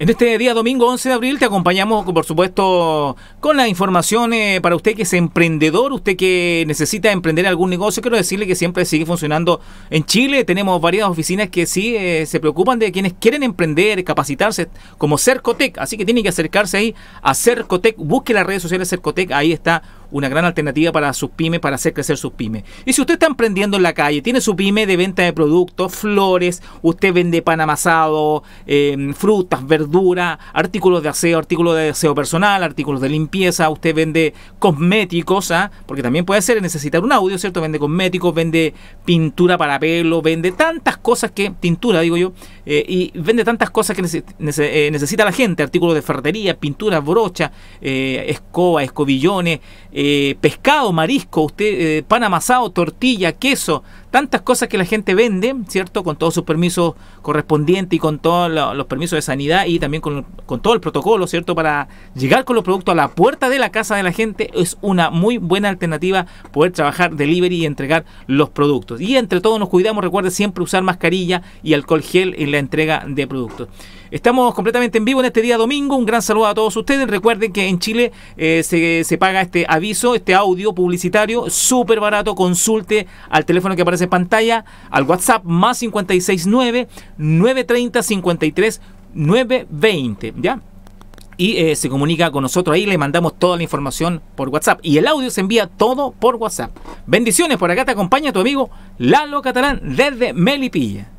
En este día domingo 11 de abril te acompañamos, por supuesto, con la información para usted que es emprendedor, usted que necesita emprender algún negocio. Quiero decirle que siempre sigue funcionando en Chile. Tenemos varias oficinas que sí eh, se preocupan de quienes quieren emprender, capacitarse, como Cercotec. Así que tiene que acercarse ahí a Cercotec. Busque las redes sociales Cercotec, ahí está una gran alternativa para sus pymes, para hacer crecer sus pymes. Y si usted está emprendiendo en la calle, tiene su pyme de venta de productos, flores, usted vende pan amasado, em, frutas, verduras, artículos de aseo, artículos de aseo personal, artículos de limpieza, usted vende cosméticos, ¿ah? porque también puede ser necesitar un audio, ¿cierto? Vende cosméticos, vende pintura para pelo, vende tantas cosas que, pintura digo yo, eh, y vende tantas cosas que eh, necesita la gente, artículos de ferretería, pintura, brocha, eh, escoba, escobillones, eh, pescado, marisco, usted, eh, pan amasado, tortilla, queso, tantas cosas que la gente vende, ¿cierto? Con todos sus permisos correspondientes y con todos los permisos de sanidad y también con, todo el protocolo, ¿cierto? Para llegar con los productos a la puerta de la casa de la gente es una muy buena alternativa poder trabajar delivery y entregar los productos. Y entre todos nos cuidamos, recuerde siempre usar mascarilla y alcohol gel en la entrega de productos. Estamos completamente en vivo en este día domingo. Un gran saludo a todos ustedes. Recuerden que en Chile eh, se, se paga este aviso, este audio publicitario, súper barato. Consulte al teléfono que aparece de pantalla, al WhatsApp más 569-930-53-920, ¿ya? Y eh, se comunica con nosotros ahí, le mandamos toda la información por WhatsApp. Y el audio se envía todo por WhatsApp. Bendiciones, por acá te acompaña tu amigo Lalo Catalán desde Melipilla.